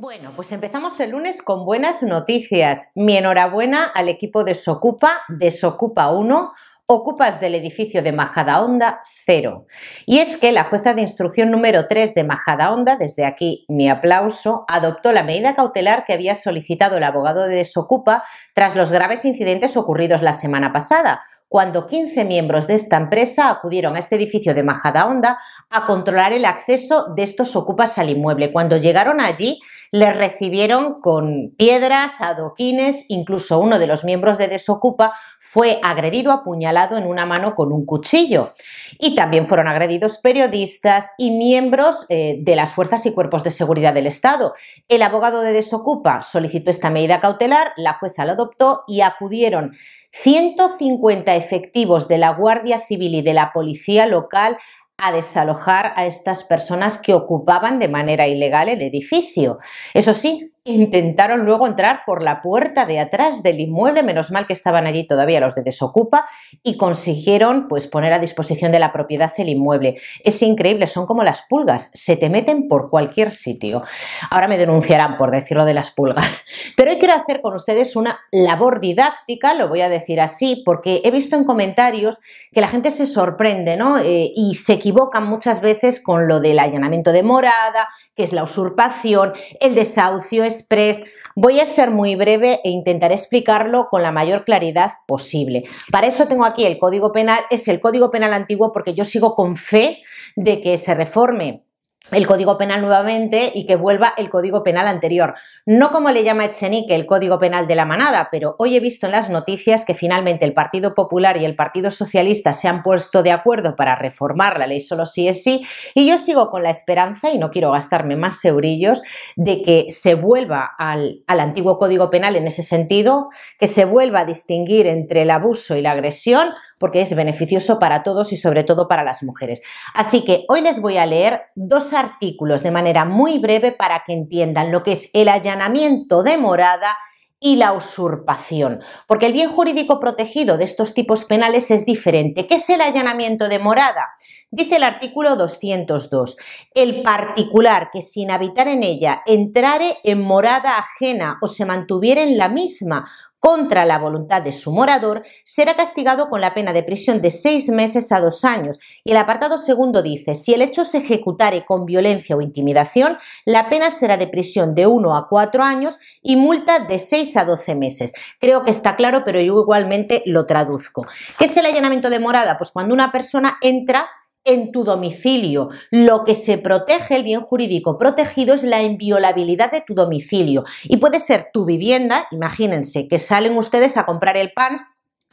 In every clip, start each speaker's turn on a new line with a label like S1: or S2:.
S1: Bueno, pues empezamos el lunes con buenas noticias. Mi enhorabuena al equipo de Socupa, de Socupa 1, ocupas del edificio de Majada Onda 0. Y es que la jueza de instrucción número 3 de Majada Onda, desde aquí mi aplauso, adoptó la medida cautelar que había solicitado el abogado de Desocupa tras los graves incidentes ocurridos la semana pasada, cuando 15 miembros de esta empresa acudieron a este edificio de Majada Onda a controlar el acceso de estos ocupas al inmueble. Cuando llegaron allí, les recibieron con piedras, adoquines, incluso uno de los miembros de Desocupa fue agredido apuñalado en una mano con un cuchillo. Y también fueron agredidos periodistas y miembros eh, de las fuerzas y cuerpos de seguridad del Estado. El abogado de Desocupa solicitó esta medida cautelar, la jueza la adoptó y acudieron 150 efectivos de la Guardia Civil y de la Policía Local a desalojar a estas personas que ocupaban de manera ilegal el edificio. Eso sí, intentaron luego entrar por la puerta de atrás del inmueble, menos mal que estaban allí todavía los de Desocupa, y consiguieron pues, poner a disposición de la propiedad el inmueble. Es increíble, son como las pulgas, se te meten por cualquier sitio. Ahora me denunciarán por decirlo de las pulgas, pero hoy quiero hacer con ustedes una labor didáctica, lo voy a decir así, porque he visto en comentarios que la gente se sorprende ¿no? Eh, y se equivocan muchas veces con lo del allanamiento de morada, que es la usurpación, el desahucio express. Voy a ser muy breve e intentaré explicarlo con la mayor claridad posible. Para eso tengo aquí el Código Penal, es el Código Penal antiguo porque yo sigo con fe de que se reforme el Código Penal nuevamente y que vuelva el Código Penal anterior. No como le llama Echenique el Código Penal de la manada, pero hoy he visto en las noticias que finalmente el Partido Popular y el Partido Socialista se han puesto de acuerdo para reformar la ley solo si es sí y yo sigo con la esperanza, y no quiero gastarme más eurillos, de que se vuelva al antiguo Código Penal en ese sentido, que se vuelva a distinguir entre el abuso y la agresión, porque es beneficioso para todos y sobre todo para las mujeres. Así que hoy les voy a leer dos artículos de manera muy breve para que entiendan lo que es el allanamiento de morada y la usurpación, porque el bien jurídico protegido de estos tipos penales es diferente. ¿Qué es el allanamiento de morada? Dice el artículo 202, el particular que sin habitar en ella entrare en morada ajena o se mantuviera en la misma contra la voluntad de su morador, será castigado con la pena de prisión de seis meses a dos años. Y el apartado segundo dice, si el hecho se ejecutare con violencia o intimidación, la pena será de prisión de uno a cuatro años y multa de seis a doce meses. Creo que está claro, pero yo igualmente lo traduzco. ¿Qué es el allanamiento de morada? Pues cuando una persona entra en tu domicilio. Lo que se protege, el bien jurídico protegido, es la inviolabilidad de tu domicilio. Y puede ser tu vivienda, imagínense que salen ustedes a comprar el pan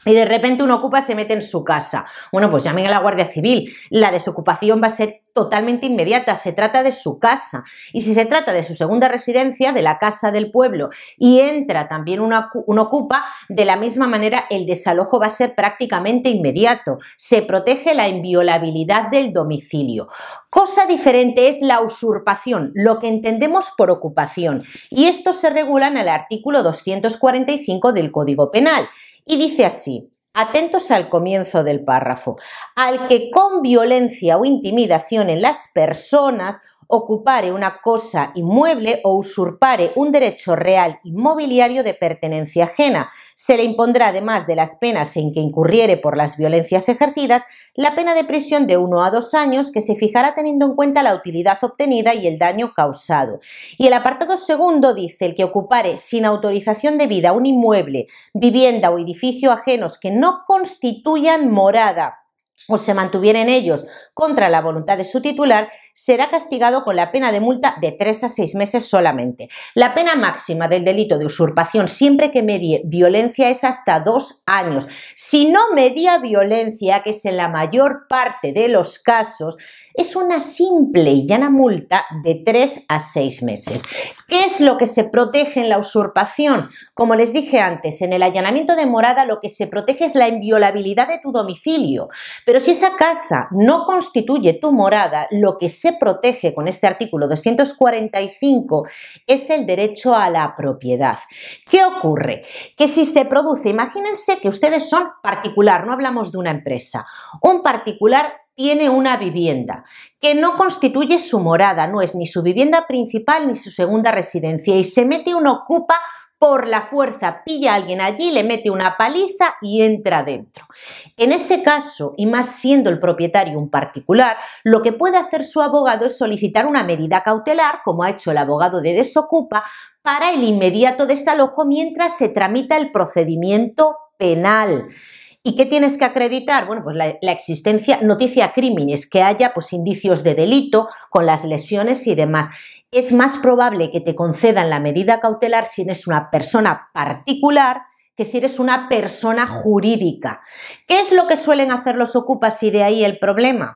S1: y de repente un ocupa se mete en su casa. Bueno, pues llamen a la Guardia Civil. La desocupación va a ser totalmente inmediata. Se trata de su casa. Y si se trata de su segunda residencia, de la casa del pueblo, y entra también un ocupa, de la misma manera el desalojo va a ser prácticamente inmediato. Se protege la inviolabilidad del domicilio. Cosa diferente es la usurpación, lo que entendemos por ocupación. Y esto se regula en el artículo 245 del Código Penal y dice así, atentos al comienzo del párrafo, al que con violencia o intimidación en las personas ocupare una cosa inmueble o usurpare un derecho real inmobiliario de pertenencia ajena. Se le impondrá, además de las penas en que incurriere por las violencias ejercidas, la pena de prisión de uno a dos años que se fijará teniendo en cuenta la utilidad obtenida y el daño causado. Y el apartado segundo dice el que ocupare sin autorización debida un inmueble, vivienda o edificio ajenos que no constituyan morada o se mantuvieren ellos contra la voluntad de su titular, será castigado con la pena de multa de 3 a 6 meses solamente. La pena máxima del delito de usurpación, siempre que medie violencia, es hasta 2 años. Si no media violencia, que es en la mayor parte de los casos, es una simple y llana multa de 3 a 6 meses. ¿Qué es lo que se protege en la usurpación? Como les dije antes, en el allanamiento de morada lo que se protege es la inviolabilidad de tu domicilio, pero si esa casa no constituye tu morada, lo que se protege con este artículo 245 es el derecho a la propiedad. ¿Qué ocurre? Que si se produce, imagínense que ustedes son particular, no hablamos de una empresa, un particular tiene una vivienda que no constituye su morada, no es ni su vivienda principal ni su segunda residencia y se mete uno ocupa por la fuerza pilla a alguien allí, le mete una paliza y entra dentro. En ese caso, y más siendo el propietario un particular, lo que puede hacer su abogado es solicitar una medida cautelar, como ha hecho el abogado de Desocupa, para el inmediato desalojo mientras se tramita el procedimiento penal. ¿Y qué tienes que acreditar? Bueno, pues la, existencia, noticia crímenes, que haya pues indicios de delito con las lesiones y demás es más probable que te concedan la medida cautelar si eres una persona particular que si eres una persona jurídica. ¿Qué es lo que suelen hacer los ocupas y de ahí el problema?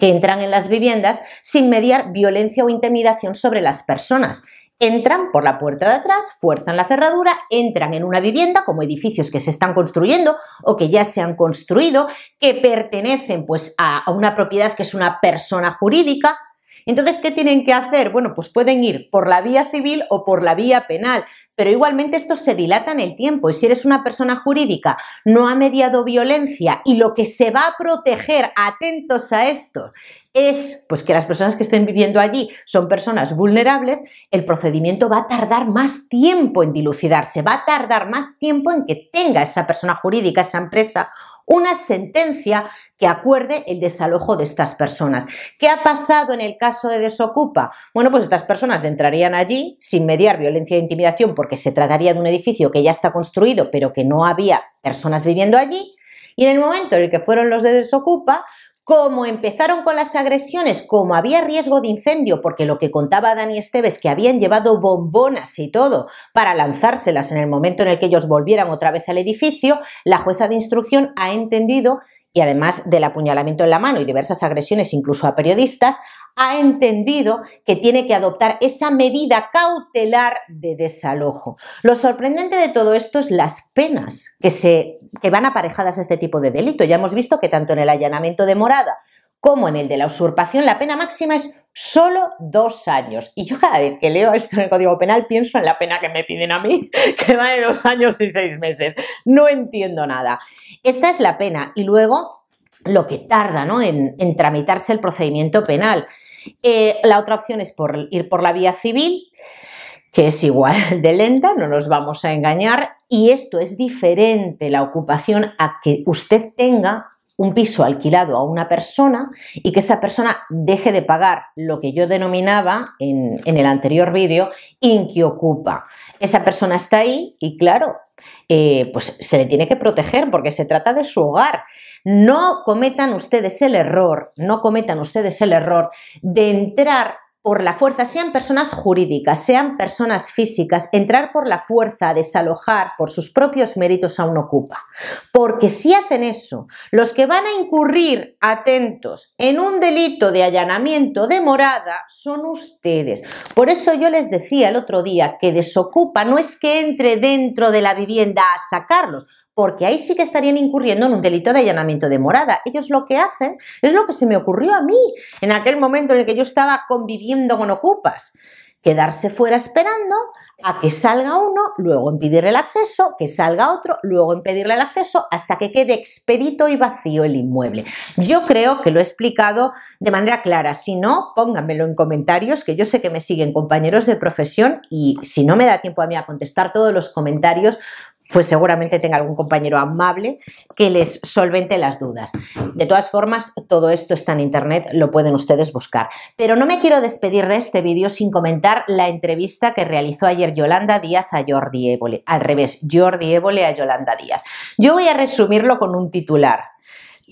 S1: Que entran en las viviendas sin mediar violencia o intimidación sobre las personas. Entran por la puerta de atrás, fuerzan la cerradura, entran en una vivienda como edificios que se están construyendo o que ya se han construido, que pertenecen pues a una propiedad que es una persona jurídica, entonces, ¿qué tienen que hacer? Bueno, pues pueden ir por la vía civil o por la vía penal, pero igualmente esto se dilata en el tiempo y si eres una persona jurídica, no ha mediado violencia y lo que se va a proteger, atentos a esto, es pues que las personas que estén viviendo allí son personas vulnerables, el procedimiento va a tardar más tiempo en dilucidarse, va a tardar más tiempo en que tenga esa persona jurídica, esa empresa, una sentencia que acuerde el desalojo de estas personas. ¿Qué ha pasado en el caso de Desocupa? Bueno, pues estas personas entrarían allí sin mediar violencia e intimidación porque se trataría de un edificio que ya está construido pero que no había personas viviendo allí. Y en el momento en el que fueron los de Desocupa, como empezaron con las agresiones, como había riesgo de incendio, porque lo que contaba Dani Esteves, que habían llevado bombonas y todo para lanzárselas en el momento en el que ellos volvieran otra vez al edificio, la jueza de instrucción ha entendido y además del apuñalamiento en la mano y diversas agresiones incluso a periodistas, ha entendido que tiene que adoptar esa medida cautelar de desalojo. Lo sorprendente de todo esto es las penas que, se, que van aparejadas a este tipo de delito. Ya hemos visto que tanto en el allanamiento de morada como en el de la usurpación, la pena máxima es solo dos años. Y yo cada vez que leo esto en el Código Penal pienso en la pena que me piden a mí, que vale dos años y seis meses. No entiendo nada. Esta es la pena y luego lo que tarda en tramitarse el procedimiento penal. Eh, la otra opción es por ir por la vía civil, que es igual de lenta, no nos vamos a engañar, y esto es diferente la ocupación a que usted tenga un piso alquilado a una persona y que esa persona deje de pagar lo que yo denominaba en, el anterior vídeo inquiocupa. Esa persona está ahí y claro, eh, pues se le tiene que proteger porque se trata de su hogar. No cometan ustedes el error, no cometan ustedes el error de entrar por la fuerza, sean personas jurídicas, sean personas físicas, entrar por la fuerza a desalojar por sus propios méritos a un ocupa. Porque si hacen eso, los que van a incurrir, atentos, en un delito de allanamiento de morada son ustedes. Por eso yo les decía el otro día que desocupa no es que entre dentro de la vivienda a sacarlos, porque ahí sí que estarían incurriendo en un delito de allanamiento de morada. Ellos lo que hacen es lo que se me ocurrió a mí en aquel momento en el que yo estaba conviviendo con ocupas. Quedarse fuera esperando a que salga uno, luego impedirle el acceso, que salga otro, luego impedirle el acceso, hasta que quede expedito y vacío el inmueble. Yo creo que lo he explicado de manera clara. Si no, pónganmelo en comentarios, que yo sé que me siguen compañeros de profesión y si no me da tiempo a mí a contestar todos los comentarios, pues seguramente tenga algún compañero amable que les solvente las dudas. De todas formas, todo esto está en internet, lo pueden ustedes buscar. Pero no me quiero despedir de este vídeo sin comentar la entrevista que realizó ayer Yolanda Díaz a Jordi Évole. Al revés, Jordi Évole a Yolanda Díaz. Yo voy a resumirlo con un titular.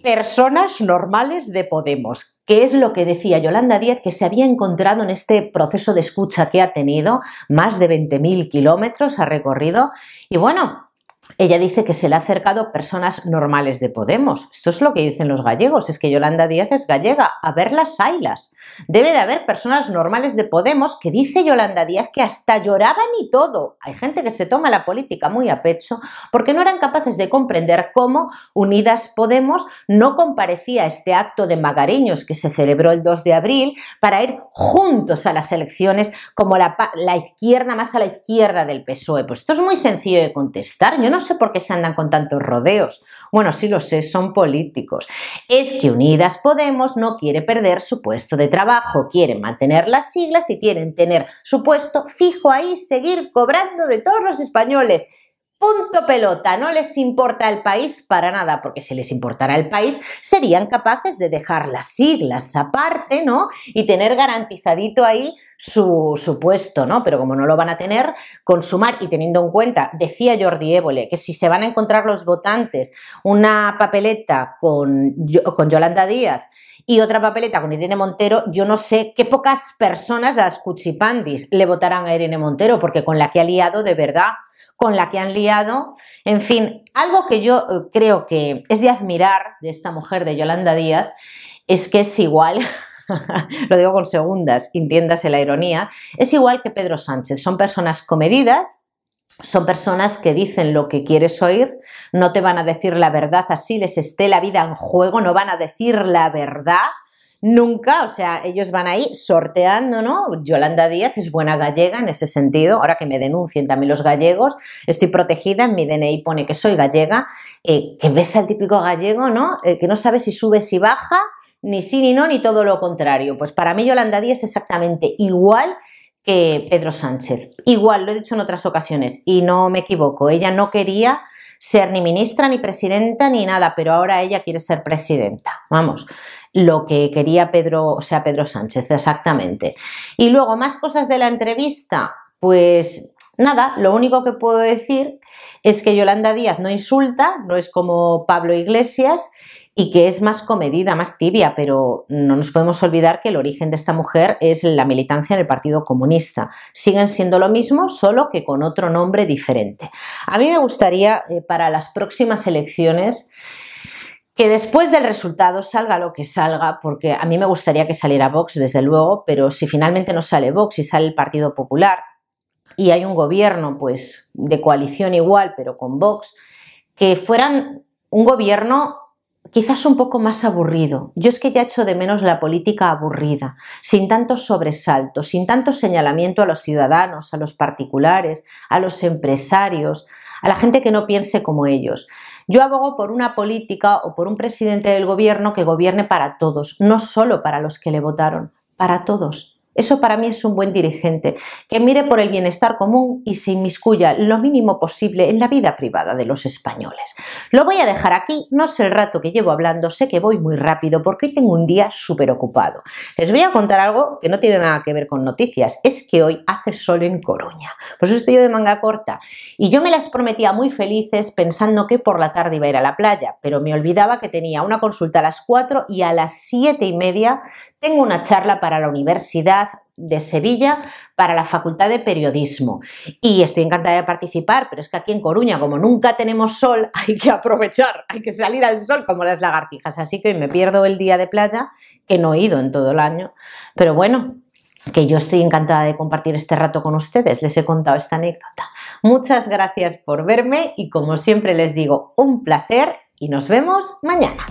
S1: Personas normales de Podemos, ¿Qué es lo que decía Yolanda Díaz, que se había encontrado en este proceso de escucha que ha tenido, más de 20.000 kilómetros ha recorrido, y bueno, ella dice que se le ha acercado personas normales de Podemos. Esto es lo que dicen los gallegos, es que Yolanda Díaz es gallega, a ver las ailas. Debe de haber personas normales de Podemos que dice Yolanda Díaz que hasta lloraban y todo. Hay gente que se toma la política muy a pecho porque no eran capaces de comprender cómo Unidas Podemos no comparecía a este acto de magariños que se celebró el 2 de abril para ir juntos a las elecciones como la, izquierda más a la izquierda del PSOE. Pues esto es muy sencillo de contestar. no no sé por qué se andan con tantos rodeos. Bueno, sí lo sé, son políticos. Es que Unidas Podemos no quiere perder su puesto de trabajo, quiere mantener las siglas y quieren tener su puesto fijo ahí, seguir cobrando de todos los españoles. Punto pelota, no les importa el país para nada, porque si les importara el país serían capaces de dejar las siglas aparte, ¿no? Y tener garantizadito ahí su, puesto, ¿no? Pero como no lo van a tener, con y teniendo en cuenta, decía Jordi Évole, que si se van a encontrar los votantes una papeleta con, con Yolanda Díaz y otra papeleta con Irene Montero, yo no sé qué pocas personas, las cuchipandis, le votarán a Irene Montero, porque con la que ha liado de verdad con la que han liado. En fin, algo que yo eh, creo que es de admirar de esta mujer de Yolanda Díaz es que es igual lo digo con segundas, entiéndase la ironía, es igual que Pedro Sánchez. Son personas comedidas, son personas que dicen lo que quieres oír, no te van a decir la verdad así les esté la vida en juego, no van a decir la verdad Nunca, o sea, ellos van ahí sorteando, ¿no? Yolanda Díaz es buena gallega en ese sentido, ahora que me denuncien también los gallegos, estoy protegida, en mi DNI pone que soy gallega, eh, que ves al típico gallego, ¿no? Eh, que no sabe si sube, si baja, ni sí, ni no, ni todo lo contrario. Pues para mí Yolanda Díaz es exactamente igual que Pedro Sánchez. Igual, lo he dicho en otras ocasiones y no me equivoco, ella no quería ser ni ministra, ni presidenta, ni nada, pero ahora ella quiere ser presidenta. Vamos, lo que quería Pedro, o sea, Pedro Sánchez, exactamente. Y luego, más cosas de la entrevista, pues nada, lo único que puedo decir es que Yolanda Díaz no insulta, no es como Pablo Iglesias y que es más comedida, más tibia, pero no nos podemos olvidar que el origen de esta mujer es la militancia en el Partido Comunista. Siguen siendo lo mismo, solo que con otro nombre diferente. A mí me gustaría, eh, para las próximas elecciones, que después del resultado salga lo que salga, porque a mí me gustaría que saliera Vox, desde luego, pero si finalmente no sale Vox y sale el Partido Popular y hay un gobierno pues de coalición igual, pero con Vox, que fueran un gobierno quizás un poco más aburrido. Yo es que ya hecho de menos la política aburrida, sin tanto sobresalto, sin tanto señalamiento a los ciudadanos, a los particulares, a los empresarios, a la gente que no piense como ellos. Yo abogo por una política o por un presidente del gobierno que gobierne para todos, no solo para los que le votaron, para todos. Eso para mí es un buen dirigente, que mire por el bienestar común y se inmiscuya lo mínimo posible en la vida privada de los españoles. Lo voy a dejar aquí, no sé el rato que llevo hablando, sé que voy muy rápido porque hoy tengo un día súper ocupado. Les voy a contar algo que no tiene nada que ver con noticias, es que hoy hace sol en Coruña. Pues estoy yo de manga corta y yo me las prometía muy felices pensando que por la tarde iba a ir a la playa, pero me olvidaba que tenía una consulta a las 4 y a las 7 y media tengo una charla para la Universidad de Sevilla para la Facultad de Periodismo. Y estoy encantada de participar, pero es que aquí en Coruña, como nunca tenemos sol, hay que aprovechar, hay que salir al sol como las lagartijas. Así que hoy me pierdo el día de playa, que no he ido en todo el año. Pero bueno, que yo estoy encantada de compartir este rato con ustedes. Les he contado esta anécdota. Muchas gracias por verme y como siempre les digo, un placer y nos vemos mañana.